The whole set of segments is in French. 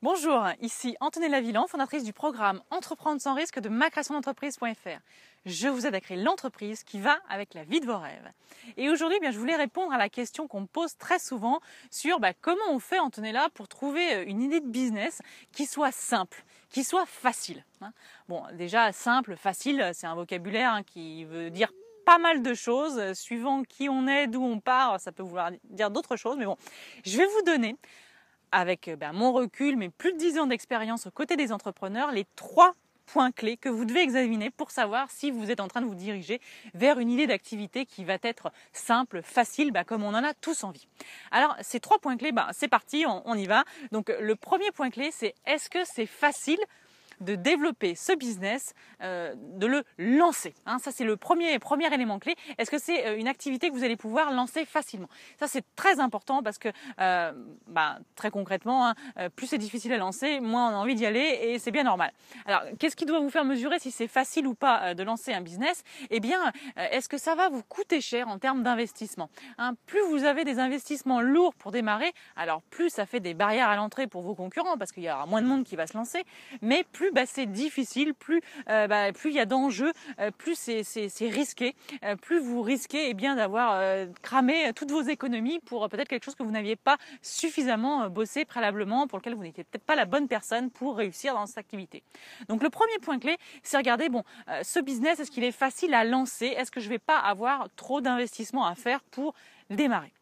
Bonjour, ici Antonella Lavillan, fondatrice du programme Entreprendre sans risque de macreationdentreprise.fr. Je vous aide à créer l'entreprise qui va avec la vie de vos rêves. Et aujourd'hui, eh bien, je voulais répondre à la question qu'on me pose très souvent sur bah, comment on fait, Antonella, pour trouver euh, une idée de business qui soit simple, qui soit facile. Hein. Bon, déjà, simple, facile, c'est un vocabulaire hein, qui veut dire pas mal de choses. Euh, suivant qui on est, d'où on part, ça peut vouloir dire d'autres choses. Mais bon, je vais vous donner avec euh, ben, mon recul, mais plus de 10 ans d'expérience aux côtés des entrepreneurs, les trois points clés que vous devez examiner pour savoir si vous êtes en train de vous diriger vers une idée d'activité qui va être simple, facile, ben, comme on en a tous envie. Alors ces trois points clés, ben, c'est parti, on, y va. Donc le premier point clé, c'est est-ce que c'est facile de développer ce business, euh, de le lancer. Hein. ça, c'est le premier, premier élément clé. Est-ce que c'est euh, une activité que vous allez pouvoir lancer facilement Ça, c'est très important parce que, euh, bah, très concrètement, hein, plus c'est difficile à lancer, moins on a envie d'y aller et c'est bien normal. Alors, qu'est-ce qui doit vous faire mesurer si c'est facile ou pas de lancer un business Eh bien, est-ce que ça va vous coûter cher en termes d'investissement hein, Plus vous avez des investissements lourds pour démarrer, alors plus ça fait des barrières à l'entrée pour vos concurrents parce qu'il y aura moins de monde qui va se lancer, mais plus bah, c'est difficile, euh, bah, plus il y a d'enjeux, euh, plus c'est, risqué, euh, plus vous risquez eh bien d'avoir cramé toutes vos économies pour peut-être quelque chose que vous n'aviez pas suffisamment bossé préalablement, pour lequel vous n'étiez peut-être pas la bonne personne pour réussir dans cette activité. Donc le premier point clé, c'est regarder bon, ce business, est-ce qu'il est facile à lancer Est-ce que je ne vais pas avoir trop d'investissements à faire pour démarrer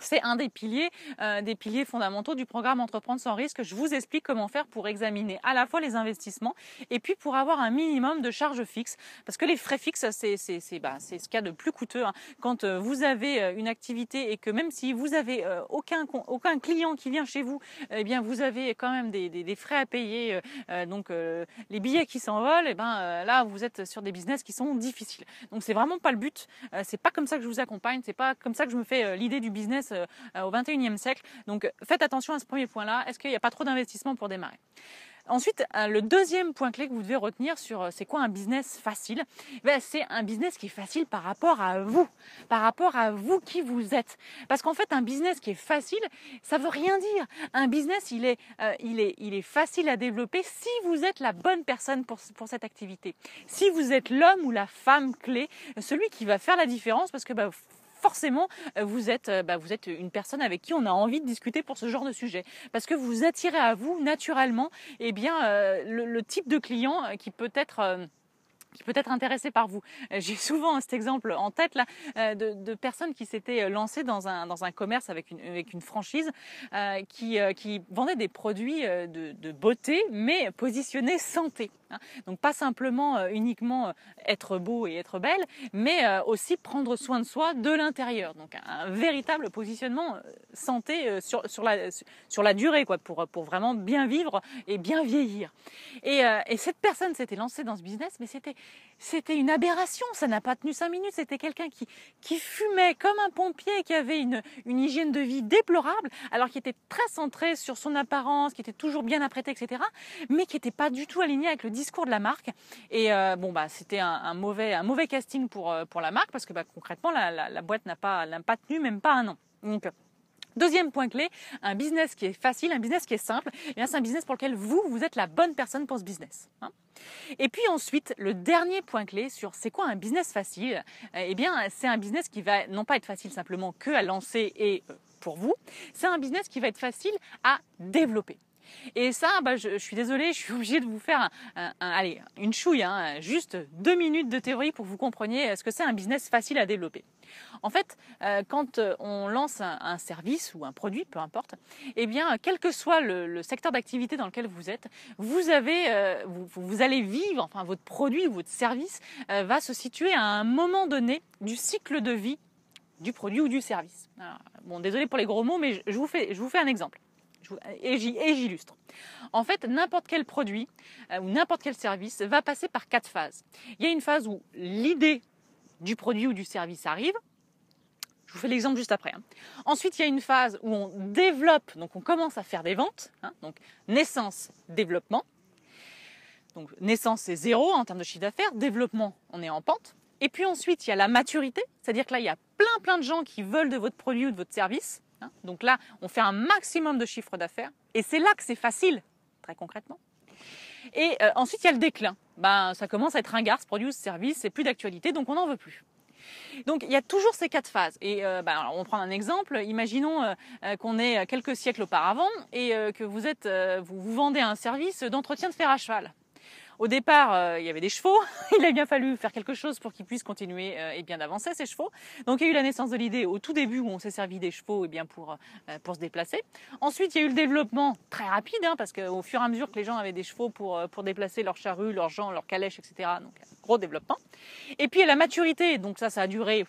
c'est un des piliers, euh, des piliers fondamentaux du programme Entreprendre sans risque. Je vous explique comment faire pour examiner à la fois les investissements et puis pour avoir un minimum de charges fixes. Parce que les frais fixes, c'est c'est bah, ce qu'il y a de plus coûteux. Hein. Quand euh, vous avez euh, une activité et que même si vous n'avez aucun aucun client qui vient chez vous, eh bien vous avez quand même des, des, frais à payer. donc les billets qui s'envolent, eh ben là vous êtes sur des business qui sont difficiles. Donc c'est vraiment pas le but. c'est pas comme ça que je vous accompagne. C'est pas comme ça que je me fais l'idée du business euh, au 21e siècle. Donc faites attention à ce premier point-là. Est-ce qu'il n'y a pas trop d'investissement pour démarrer Ensuite, euh, le deuxième point clé que vous devez retenir sur euh, c'est quoi un business facile, ben, c'est un business qui est facile par rapport à vous, par rapport à vous qui vous êtes. Parce qu'en fait, un business qui est facile, ça veut rien dire. Un business, il est, il est, il est facile à développer si vous êtes la bonne personne pour, pour cette activité. Si vous êtes l'homme ou la femme clé, celui qui va faire la différence, parce que bah, forcément, euh, euh, bah, vous êtes, une personne avec qui on a envie de discuter pour ce genre de sujet. Parce que vous attirez à vous, naturellement, eh bien, euh, le, type de client qui peut être... qui peut être intéressé par vous. J'ai souvent cet exemple en tête là de, personnes qui s'étaient lancées dans un, commerce avec une, franchise qui, vendait des produits de, de beauté mais positionnés santé. Hein. Donc pas simplement euh, uniquement euh, être beau et être belle, mais euh, aussi prendre soin de soi de l'intérieur. Donc un, véritable positionnement santé sur, sur, la, sur la durée, quoi, pour, pour vraiment bien vivre et bien vieillir. et cette personne s'était lancée dans ce business, mais c'était c'était une aberration, ça n'a pas tenu cinq minutes. C'était quelqu'un qui, qui fumait comme un pompier, qui avait une, une hygiène de vie déplorable, alors qu'il était très centré sur son apparence, qui était toujours bien apprêté, etc., mais qui n'était pas du tout aligné avec le discours de la marque. Et euh, bon, bah, c'était un, un, mauvais, un mauvais casting pour, euh, pour la marque, parce que bah, concrètement, la, la, boîte n'a pas, pas tenu même pas un an. Donc, Deuxième point clé, un business qui est facile, un business qui est simple. Et eh c'est un business pour lequel vous, vous êtes la bonne personne pour ce business. Hein. et puis ensuite, le dernier point clé sur c'est quoi un business facile Eh bien, c'est un business qui va non pas être facile simplement que à lancer et euh, pour vous, c'est un business qui va être facile à développer. Et ça, bah, je, suis désolée, je suis obligée de vous faire une chouille, hein, juste deux minutes de théorie pour que vous compreniez euh, ce que c'est un business facile à développer. En fait, euh, quand euh, on lance un, service ou un produit, peu importe, eh bien, quel que soit le, secteur d'activité dans lequel vous êtes, vous allez vivre, enfin, votre produit ou votre service va se situer à un moment donné du cycle de vie du produit ou du service. bon, désolé pour les gros mots, mais je vous fais un exemple et j'illustre. En fait, n'importe quel produit euh, ou n'importe quel service va passer par quatre phases. Il y a une phase où l'idée du produit ou du service arrive. Je vous fais l'exemple juste après. Hein. Ensuite, il y a une phase où on développe, donc on commence à faire des ventes. Hein, donc naissance, développement. Donc naissance, c'est zéro en termes de chiffre d'affaires. Développement, on est en pente. Et puis ensuite, il y a la maturité, c'est-à-dire que là, il y a plein plein de gens qui veulent de votre produit ou de votre service. Hein? Donc là, on fait un maximum de chiffre d'affaires et c'est là que c'est facile, très concrètement. Et euh, ensuite, il y a le déclin. Ben, ça commence à être un garce produit service, c'est plus d'actualité, donc on n'en veut plus. Donc il y a toujours ces quatre phases. Et euh, ben, on prend un exemple. Imaginons euh, qu'on est quelques siècles auparavant et que vous vendez un service d'entretien de fer à cheval. Au départ, euh, il y avait des chevaux. Il a bien fallu faire quelque chose pour qu'ils puissent continuer euh, et bien d'avancer ces chevaux. Donc il y a eu la naissance de l'idée au tout début où on s'est servi des chevaux eh euh, pour se déplacer. Ensuite, il y a eu le développement très rapide hein, parce qu'au fur et à mesure que les gens avaient des chevaux pour déplacer leurs charrues, leurs gens, leurs calèches, etc. Donc gros développement. Et puis la maturité. Donc ça, ça a duré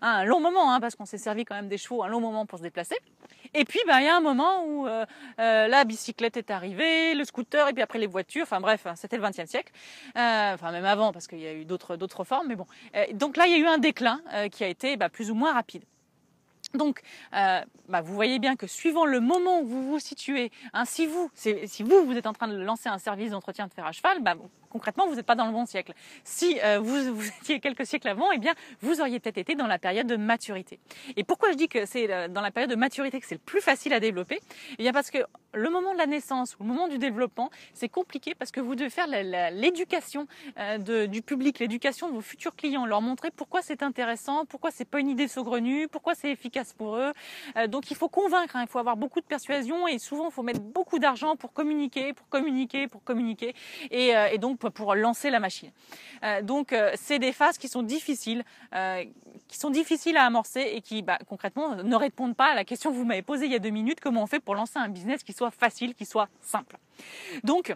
un long moment hein, parce qu'on s'est servi quand même des chevaux un long moment pour se déplacer. Et puis, ben, il y a un moment où euh, euh, la bicyclette est arrivée, le scooter, et puis après les voitures. Enfin bref, hein, c'était le XXe siècle. Euh, enfin même avant, parce qu'il y a eu d'autres d'autres formes. Mais bon. donc là, il y a eu un déclin qui a été ben, plus ou moins rapide. Donc, ben, vous voyez bien que suivant le moment où vous vous situez, hein, si vous, si vous, vous êtes en train de lancer un service d'entretien de fer à cheval, concrètement, vous n'êtes pas dans le bon siècle. Si euh, vous, étiez quelques siècles avant, eh bien, vous auriez peut-être été dans la période de maturité. Et pourquoi je dis que c'est euh, dans la période de maturité que c'est le plus facile à développer Eh bien, parce que le moment de la naissance le moment du développement, c'est compliqué parce que vous devez faire l'éducation euh, du public, l'éducation de vos futurs clients, leur montrer pourquoi c'est intéressant, pourquoi c'est pas une idée saugrenue, pourquoi c'est efficace pour eux. donc, il faut convaincre, hein. il faut avoir beaucoup de persuasion et souvent, il faut mettre beaucoup d'argent pour communiquer, pour communiquer, pour communiquer. et, et donc, pour lancer la machine. Euh, donc euh, c'est des phases qui sont difficiles, euh, qui sont difficiles à amorcer et qui bah, concrètement ne répondent pas à la question que vous m'avez posée il y a deux minutes, comment on fait pour lancer un business qui soit facile, qui soit simple. Donc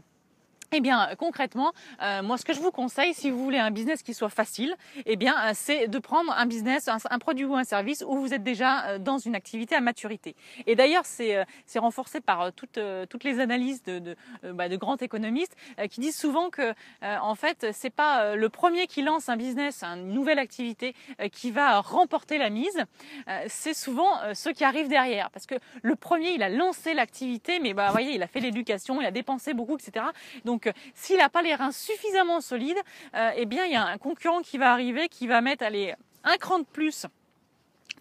et eh bien, euh, concrètement, euh, moi, ce que je vous conseille, si vous voulez un business qui soit facile, eh bien, euh, c'est de prendre un business, un, produit ou un service où vous êtes déjà dans une activité à maturité. Et d'ailleurs, c'est renforcé par toutes, toutes les analyses de, de, bah, grands économistes qui disent souvent que, en fait, c'est pas le premier qui lance un business, une nouvelle activité, qui va remporter la mise. C'est souvent ceux qui arrivent derrière, parce que le premier, il a lancé l'activité, mais bah, voyez, il a fait l'éducation, il a dépensé beaucoup, etc. Donc donc s'il n'a pas les reins suffisamment solides, euh, eh bien il y a un concurrent qui va arriver, qui va mettre aller un cran de plus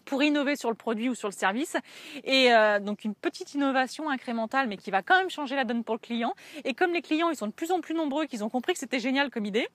pour innover sur le produit ou sur le service. Et euh, donc une petite innovation incrémentale, mais qui va quand même changer la donne pour le client. Et comme les clients, ils sont de plus en plus nombreux, qu'ils ont compris que c'était génial comme idée,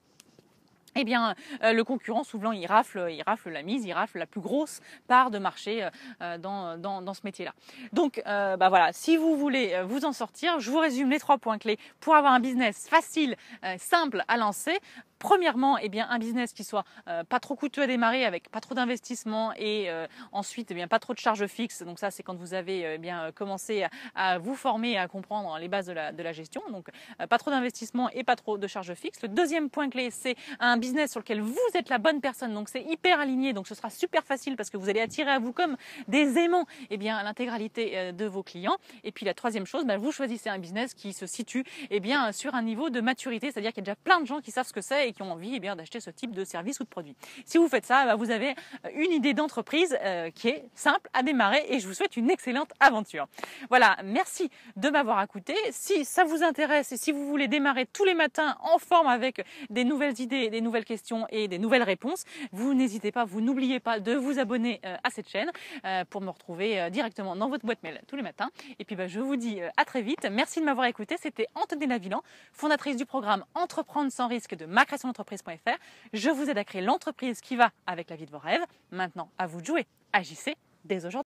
eh bien, euh, le concurrent souvent il rafle, il rafle la mise, il rafle la plus grosse part de marché euh, euh, dans, dans, dans, ce métier-là. Donc, bah voilà, si vous voulez vous en sortir, je vous résume les trois points clés pour avoir un business facile, simple à lancer premièrement, eh bien, un business qui soit euh, pas trop coûteux à démarrer, avec pas trop d'investissement et euh, ensuite, eh bien, pas trop de charges fixes. Donc ça, c'est quand vous avez euh, eh bien commencé à, vous former, et à comprendre les bases de la, de la gestion. Donc pas trop d'investissement et pas trop de charges fixes. Le deuxième point clé, c'est un business sur lequel vous êtes la bonne personne. Donc c'est hyper aligné. Donc ce sera super facile parce que vous allez attirer à vous comme des aimants, eh bien, l'intégralité de vos clients. Et puis la troisième chose, bah, vous choisissez un business qui se situe, eh bien, sur un niveau de maturité, c'est-à-dire qu'il y a déjà plein de gens qui savent ce que c'est qui ont envie eh bien, d'acheter ce type de service ou de produit. Si vous faites ça, eh ben, vous avez euh, une idée d'entreprise euh, qui est simple à démarrer et je vous souhaite une excellente aventure. Voilà, merci de m'avoir écouté. Si ça vous intéresse et si vous voulez démarrer tous les matins en forme avec des nouvelles idées, des nouvelles questions et des nouvelles réponses, vous n'hésitez pas, vous n'oubliez pas de vous abonner euh, à cette chaîne pour me retrouver directement dans votre boîte mail tous les matins. Et puis bah, je vous dis à très vite. Merci de m'avoir écouté. C'était Antonella Villan, fondatrice du programme Entreprendre sans risque de Macra entreprise.fr. Je vous aide à créer l'entreprise qui va avec la vie de vos rêves. Maintenant, à vous de jouer. Agissez dès aujourd'hui.